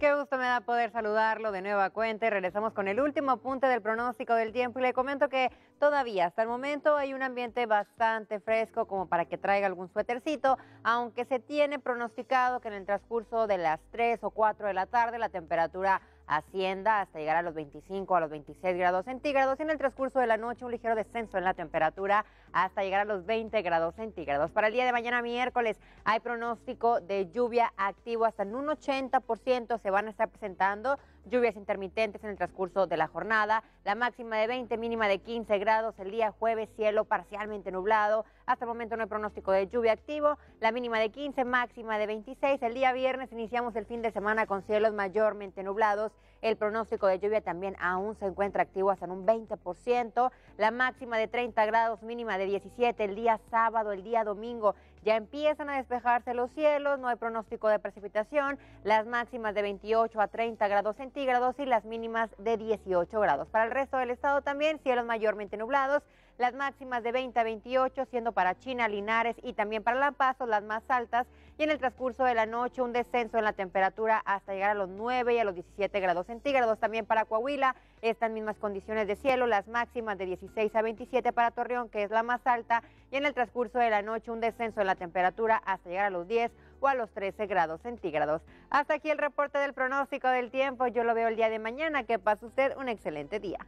Qué gusto me da poder saludarlo de nueva cuenta. Y regresamos con el último apunte del pronóstico del tiempo y le comento que todavía hasta el momento hay un ambiente bastante fresco como para que traiga algún suétercito, aunque se tiene pronosticado que en el transcurso de las 3 o 4 de la tarde la temperatura Hacienda hasta llegar a los 25 a los 26 grados centígrados y en el transcurso de la noche un ligero descenso en la temperatura hasta llegar a los 20 grados centígrados. Para el día de mañana miércoles hay pronóstico de lluvia activo hasta en un 80% se van a estar presentando lluvias intermitentes en el transcurso de la jornada, la máxima de 20, mínima de 15 grados, el día jueves cielo parcialmente nublado, hasta el momento no hay pronóstico de lluvia activo, la mínima de 15, máxima de 26, el día viernes iniciamos el fin de semana con cielos mayormente nublados, el pronóstico de lluvia también aún se encuentra activo hasta en un 20%. La máxima de 30 grados, mínima de 17 el día sábado, el día domingo. Ya empiezan a despejarse los cielos, no hay pronóstico de precipitación. Las máximas de 28 a 30 grados centígrados y las mínimas de 18 grados. Para el resto del estado también cielos mayormente nublados las máximas de 20 a 28, siendo para China, Linares y también para Lampasos las más altas. Y en el transcurso de la noche un descenso en la temperatura hasta llegar a los 9 y a los 17 grados centígrados. También para Coahuila, estas mismas condiciones de cielo, las máximas de 16 a 27 para Torreón, que es la más alta. Y en el transcurso de la noche un descenso en la temperatura hasta llegar a los 10 o a los 13 grados centígrados. Hasta aquí el reporte del pronóstico del tiempo. Yo lo veo el día de mañana. Que pase usted un excelente día.